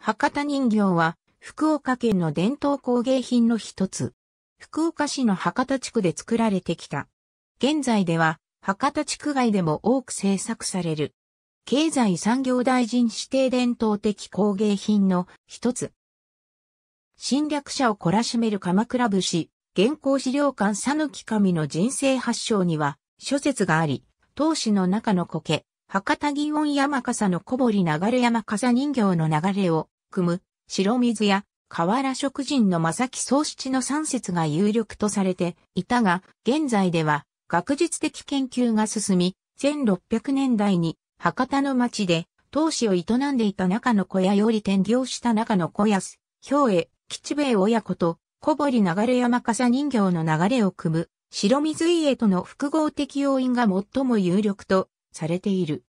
博多人形は福岡県の伝統工芸品の一つ。福岡市の博多地区で作られてきた。現在では博多地区外でも多く制作される。経済産業大臣指定伝統的工芸品の一つ。侵略者を懲らしめる鎌倉武士、現行資料館さぬき神の人生発祥には諸説があり、当史の中の苔、博多祇園山笠の小堀流山笠人形の流れを、組む、白水や、河原食人の正木宗七の三節が有力とされていたが、現在では、学術的研究が進み、1600年代に、博多の町で、当市を営んでいた中の小屋より転業した中の小安、兵衛、吉兵衛親子と、小堀流山笠人形の流れを組む、白水家との複合的要因が最も有力とされている。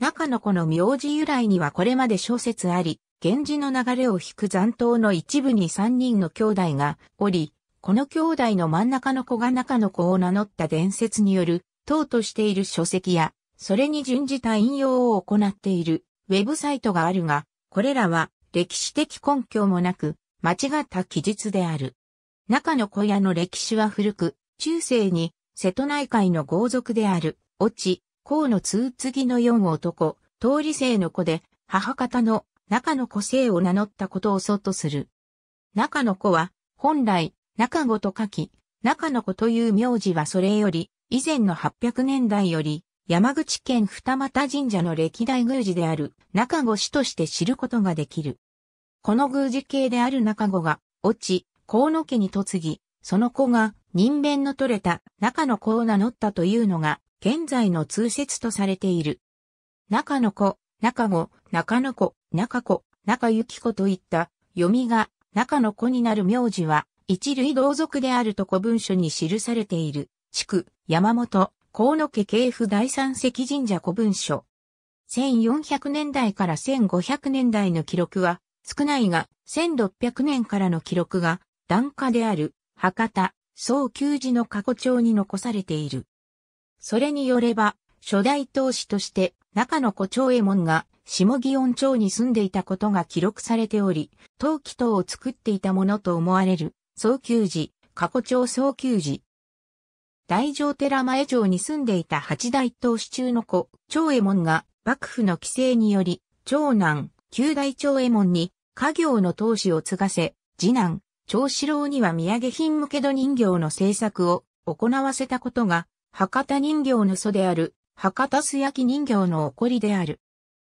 中の子の名字由来にはこれまで小説あり、源氏の流れを引く残党の一部に三人の兄弟がおり、この兄弟の真ん中の子が中の子を名乗った伝説による、党としている書籍や、それに準じた引用を行っているウェブサイトがあるが、これらは歴史的根拠もなく、間違った記述である。中の小屋の歴史は古く、中世に瀬戸内海の豪族である、落ち、河の通継の四男、通り生の子で、母方の中の子生を名乗ったことを祖とする。中の子は、本来、中子と書き、中の子という名字はそれより、以前の800年代より、山口県二俣神社の歴代宮司である中子氏として知ることができる。この宮司系である中子が、落ち、河野家に嫁ぎ、その子が人弁の取れた中の子を名乗ったというのが、現在の通説とされている。中の子、中子、中の子、中子、中幸子といった読みが中の子になる名字は一類同族であると古文書に記されている。地区、山本、河野家系譜第三石神社古文書。1400年代から1500年代の記録は少ないが1600年からの記録が段下である博多、総急寺の過去帳に残されている。それによれば、初代当主として中野古長右衛門が下祇園町に住んでいたことが記録されており、陶器等を作っていたものと思われる、総急寺、過去帳総急寺。大乗寺前町に住んでいた八代当主中の子、長右衛門が幕府の規制により、長男、九代長右衛門に家業の当主を継がせ、次男、長四郎には土産品向け土人形の制作を行わせたことが、博多人形の祖である、博多素焼き人形の起こりである。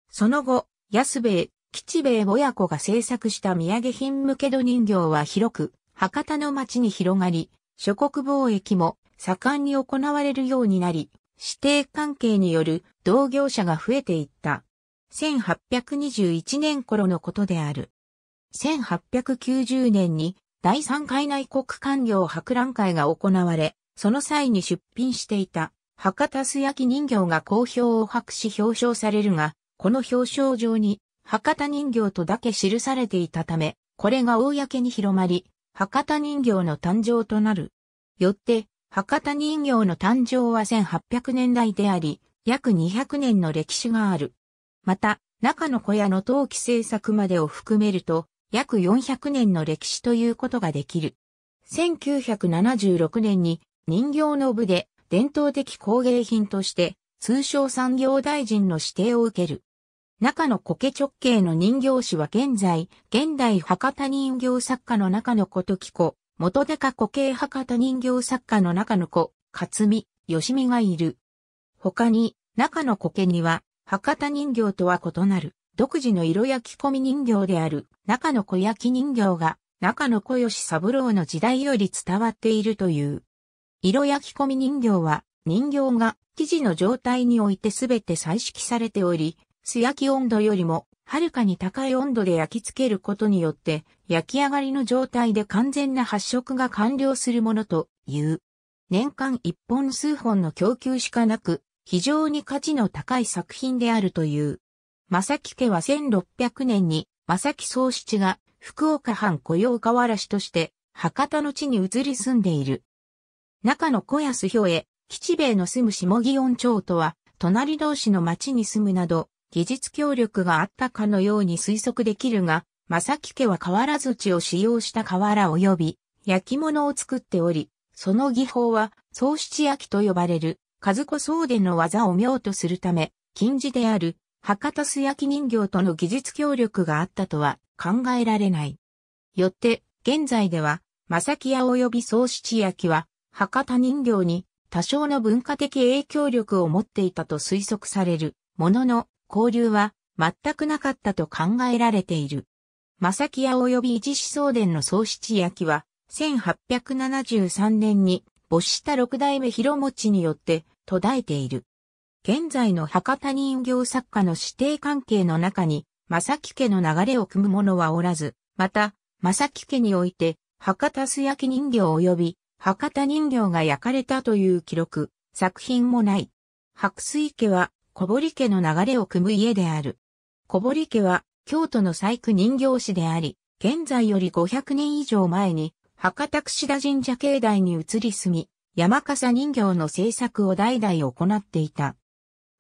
その後、安兵衛、吉兵衛親子が制作した土産品向け土人形は広く、博多の町に広がり、諸国貿易も盛んに行われるようになり、指定関係による同業者が増えていった。1821年頃のことである。1890年に第3回内国官業博覧会が行われ、その際に出品していた博多素焼き人形が好評を博し表彰されるが、この表彰状に博多人形とだけ記されていたため、これが公に広まり、博多人形の誕生となる。よって、博多人形の誕生は1800年代であり、約200年の歴史がある。また、中の小屋の陶器製作までを含めると、約400年の歴史ということができる。1976年に人形の部で伝統的工芸品として通商産業大臣の指定を受ける。中野苔直径の人形師は現在、現代博多人形作家の中野ことき子、元高固形博多人形作家の中野子、勝美、し美がいる。他に、中野苔には、博多人形とは異なる、独自の色焼き込み人形である中の小焼き人形が中の小吉三郎の時代より伝わっているという。色焼き込み人形は人形が生地の状態においてすべて彩色されており、素焼き温度よりもはるかに高い温度で焼き付けることによって焼き上がりの状態で完全な発色が完了するものという。年間一本数本の供給しかなく、非常に価値の高い作品であるという。正木家は1600年に正木宗七が福岡藩雇用河原氏として博多の地に移り住んでいる。中野小安兵衛、吉兵衛の住む下祇園町とは、隣同士の町に住むなど、技術協力があったかのように推測できるが、正木家は河原土を使用した河原及び焼き物を作っており、その技法は、宗七焼きと呼ばれる、和子宗伝の技を妙とするため、禁止である、博多素焼き人形との技術協力があったとは考えられない。よって、現在では、正木屋及び宗七焼は、博多人形に多少の文化的影響力を持っていたと推測される、ものの、交流は全くなかったと考えられている。正木屋及び一子相伝の宗七焼は、1873年に、没した六代目広持によって途絶えている。現在の博多人形作家の指定関係の中に、正木家の流れを組む者はおらず、また、正木家において、博多素焼き人形及び、博多人形が焼かれたという記録、作品もない。白水家は、小堀家の流れを組む家である。小堀家は、京都の細工人形師であり、現在より500年以上前に、博多串田神社境内に移り住み、山笠人形の制作を代々行っていた。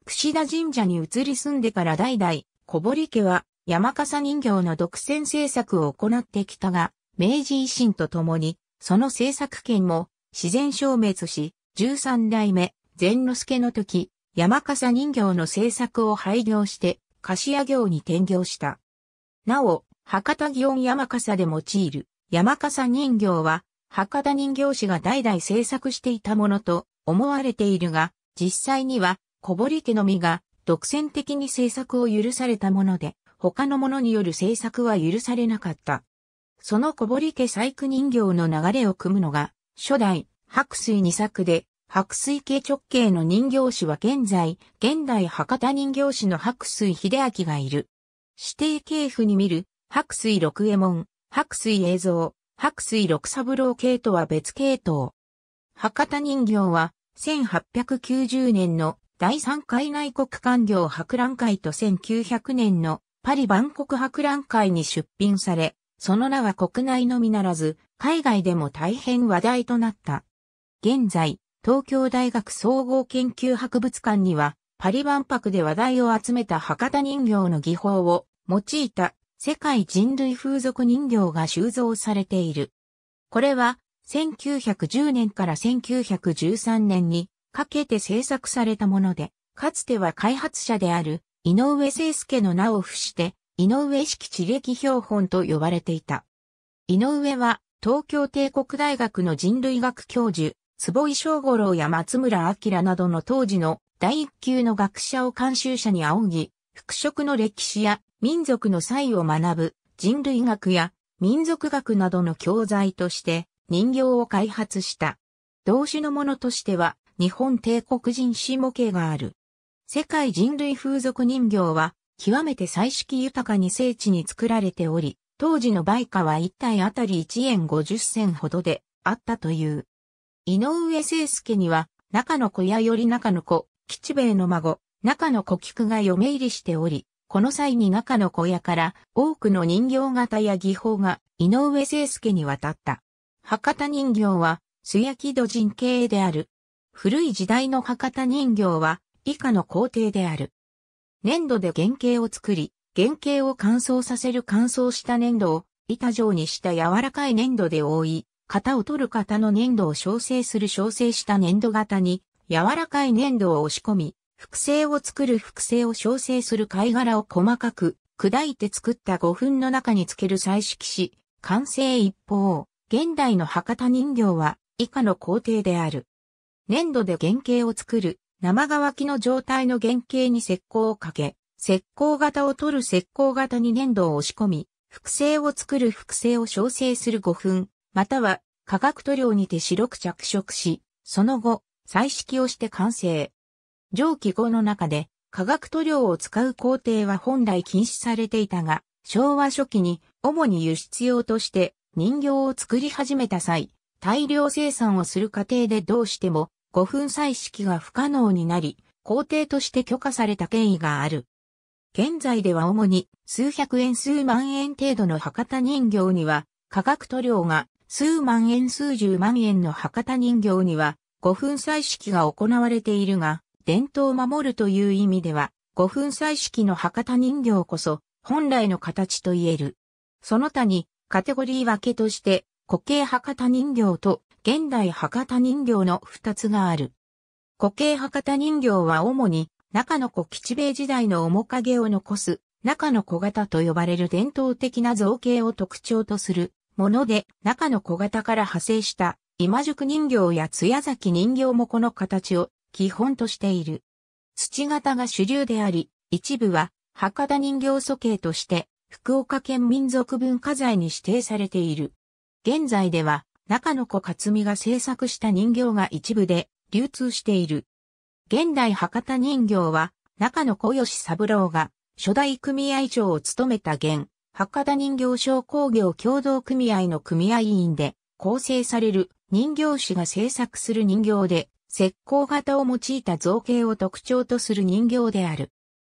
串田神社に移り住んでから代々、小堀家は山笠人形の独占制作を行ってきたが、明治維新とともに、その制作権も自然消滅し、13代目、善之助の時、山笠人形の制作を廃業して、菓業に転業した。なお、博多祇園山笠で用いる山笠人形は、博多人形師が代々制作していたものと思われているが、実際には小堀家のみが独占的に制作を許されたもので、他の者による制作は許されなかった。その小堀家細工人形の流れを組むのが、初代、白水二作で、白水系直系の人形師は現在、現代博多人形師の白水秀明がいる。指定系譜に見る、白水六右衛門、白水映像、白水六三郎系とは別系統。博多人形は、1890年の第3回内国官僚博覧会と1900年のパリ万国博覧会に出品され、その名は国内のみならず、海外でも大変話題となった。現在、東京大学総合研究博物館には、パリ万博で話題を集めた博多人形の技法を用いた世界人類風俗人形が収蔵されている。これは1910年から1913年にかけて制作されたもので、かつては開発者である井上聖介の名を付して、井上式地歴標本と呼ばれていた。井上は東京帝国大学の人類学教授、坪井正五郎や松村明などの当時の第一級の学者を監修者に仰ぎ、服飾の歴史や民族の際を学ぶ人類学や民族学などの教材として人形を開発した。同種のものとしては日本帝国人種模型がある。世界人類風俗人形は、極めて彩色豊かに精緻に作られており、当時の売価は1体あたり1円50銭ほどであったという。井上聖介には、中の子やより中の子、吉兵衛の孫、中の子菊が嫁入りしており、この際に中の小屋から多くの人形型や技法が井上聖介に渡った。博多人形は素焼き土人形である古い時代の博多人形は以下の工程である。粘土で原型を作り、原型を乾燥させる乾燥した粘土を板状にした柔らかい粘土で覆い、型を取る型の粘土を調整する調整した粘土型に柔らかい粘土を押し込み、複製を作る複製を調整する貝殻を細かく砕いて作った5分の中につける彩色紙、完成一方、現代の博多人形は以下の工程である。粘土で原型を作る、生乾きの状態の原型に石膏をかけ、石膏型を取る石膏型に粘土を押し込み、複製を作る複製を調整する5分、または化学塗料にて白く着色し、その後、彩色をして完成。蒸気後の中で化学塗料を使う工程は本来禁止されていたが、昭和初期に主に輸出用として人形を作り始めた際、大量生産をする過程でどうしても古分採式が不可能になり、皇帝として許可された権威がある。現在では主に数百円数万円程度の博多人形には、価格塗料が数万円数十万円の博多人形には古分採式が行われているが、伝統を守るという意味では、古分採式の博多人形こそ本来の形と言える。その他にカテゴリー分けとして固形博多人形と現代博多人形の二つがある。古形博多人形は主に中野古吉兵衛時代の面影を残す中野小型と呼ばれる伝統的な造形を特徴とするもので中野小型から派生した今宿人形や艶崎人形もこの形を基本としている。土型が主流であり、一部は博多人形素形として福岡県民族文化財に指定されている。現在では中野子克美が制作した人形が一部で流通している。現代博多人形は中野子吉三郎が初代組合長を務めた現、博多人形商工業共同組合の組合員で構成される人形師が制作する人形で、石膏型を用いた造形を特徴とする人形である。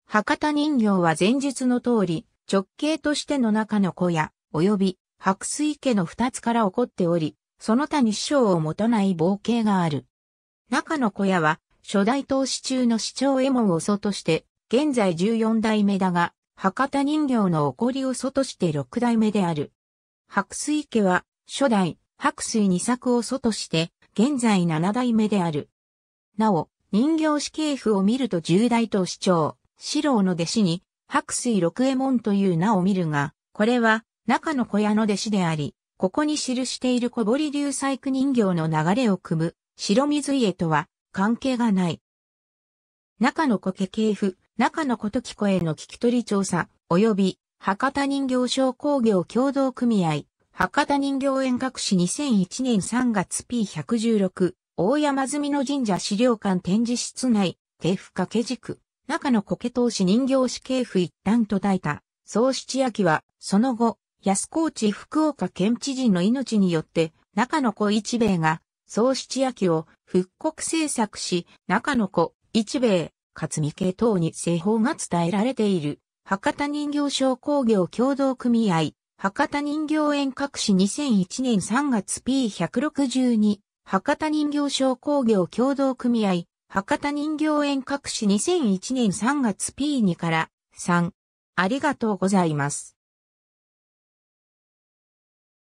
博多人形は前述の通り、直径としての中の子や及び白水家の二つから起こっており、その他に師匠を持たない冒険がある。中の小屋は、初代投資中の市長エモ門を祖として、現在14代目だが、博多人形の怒こりを祖として6代目である。白水家は、初代、白水二作を祖として、現在7代目である。なお、人形死刑譜を見ると10代投資長、四郎の弟子に、白水六エモ門という名を見るが、これは、中の小屋の弟子であり、ここに記している小堀流細工人形の流れを組む白水家とは関係がない。中野苔家系譜、中野琴時子への聞き取り調査、及び博多人形商工業共同組合、博多人形演学史2001年3月 P116、大山積の神社資料館展示室内、系譜掛け軸、中野苔投資人形師系譜一旦途絶えた、総七秋は、その後、安高地福岡県知事の命によって、中野子一兵衛が、総七焼を復刻制作し、中野子、一兵衛、勝見系等に製法が伝えられている、博多人形商工業協同組合、博多人形園各市2001年3月 P162、博多人形商工業協同組合、博多人形園各市2001年3月 P2 から3、ありがとうございます。